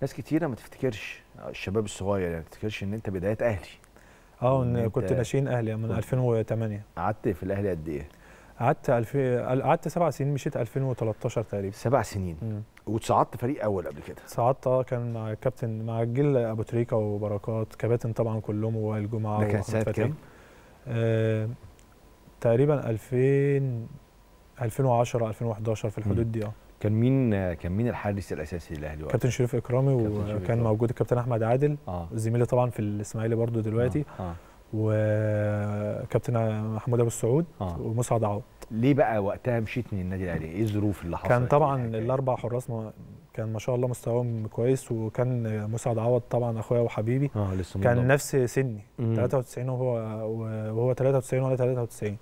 ناس كتيره ما تفتكرش الشباب الصغير يعني ما تفتكرش ان انت بدايات اهلي اه ان كنت ناشئين اهلي من 2008 قعدت في الاهلي قد ايه؟ قعدت الفي... قعدت سبع سنين مشيت 2013 تقريبا سبع سنين وتصعدت فريق اول قبل كده صعدت اه كان مع كابتن مع جيل ابو تريكه وبركات كباتن طبعا كلهم ووائل جمعه ده كان سنه كام؟ آه، تقريبا 2000 2010 2011 في الحدود دي اه كان مين كان مين الحارس الاساسي للاهلي كابتن شريف اكرامي وكان موجود الكابتن احمد عادل آه. زميلي طبعا في الاسماعيلي برضو دلوقتي آه. آه. وكابتن محمود ابو السعود آه. ومسعد عوض ليه بقى وقتها مشيت من النادي الاهلي ايه الظروف اللي حصلت كان طبعا يعني الاربع حراس كان ما شاء الله مستواهم كويس وكان مسعد عوض طبعا اخويا وحبيبي آه كان نفس سني 93 وهو وهو 93 وانا 93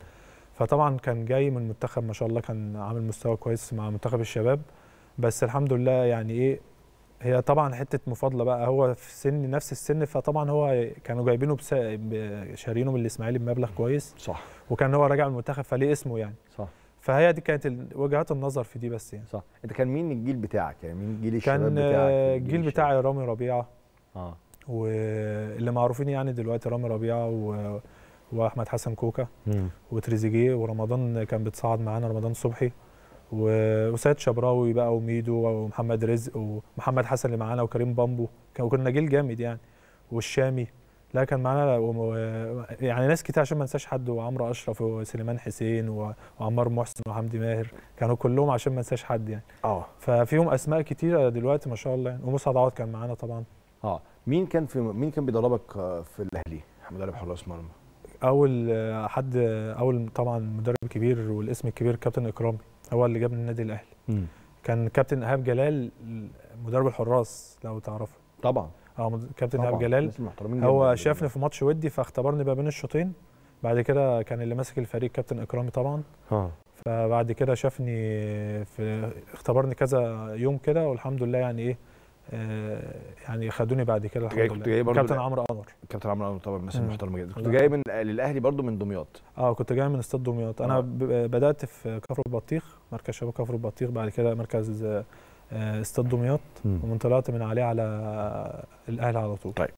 فطبعا كان جاي من منتخب ما شاء الله كان عامل مستوى كويس مع منتخب الشباب بس الحمد لله يعني ايه هي طبعا حته مفاضله بقى هو في سن نفس السن فطبعا هو كانوا جايبينه بسا... شارينه من الاسماعيلي بمبلغ كويس صح وكان هو راجع المنتخب فليه اسمه يعني صح فهي دي كانت وجهات النظر في دي بس يعني صح انت كان مين الجيل بتاعك يعني مين جيل الشباب بتاعك كان الجيل بتاعي رامي ربيعه اه واللي معروفين يعني دلوقتي رامي ربيعه و... واحمد حسن كوكا وتريزيجيه ورمضان كان بيتصعد معانا رمضان صبحي وسيد شبراوي بقى وميدو ومحمد رزق ومحمد حسن اللي معانا وكريم بامبو وكنا جيل جامد يعني والشامي لا كان معانا يعني ناس كتير عشان ما انساش حد وعمرو اشرف وسليمان حسين وعمار محسن وحمدي ماهر كانوا كلهم عشان ما انساش حد يعني اه ففيهم اسماء كتيره دلوقتي ما شاء الله يعني ومصعد عوض كان معانا طبعا اه مين كان في مين كان بيدربك في الاهلي محمد علي بحراس مرمى اول آه، حد آه، اول طبعا مدرب كبير والاسم الكبير كابتن اكرامي هو اللي جابني النادي الاهلي كان كابتن ايهاب جلال مدرب الحراس لو تعرفه طبعا اه كابتن ايهاب جلال هو شافني في ماتش ودي فاختبرني ما بين الشوطين بعد كده كان اللي ماسك الفريق كابتن اكرامي طبعا ها. فبعد كده شافني في اختبرني كذا يوم كده والحمد لله يعني ايه آه، يعني خدوني بعد كده الحمد كنت لله كابتن عمرو قمر كابتن عمرو قمر طبعا الناس المحترمه جدا كنت جاي من للاهلي برضو من دمياط اه كنت جاي من استاد دمياط انا آه. بدات في كفر البطيخ مركز شباب كفر البطيخ بعد كده مركز آه، استاد دمياط ومن طلعت من عليه على الاهلي على طول طيب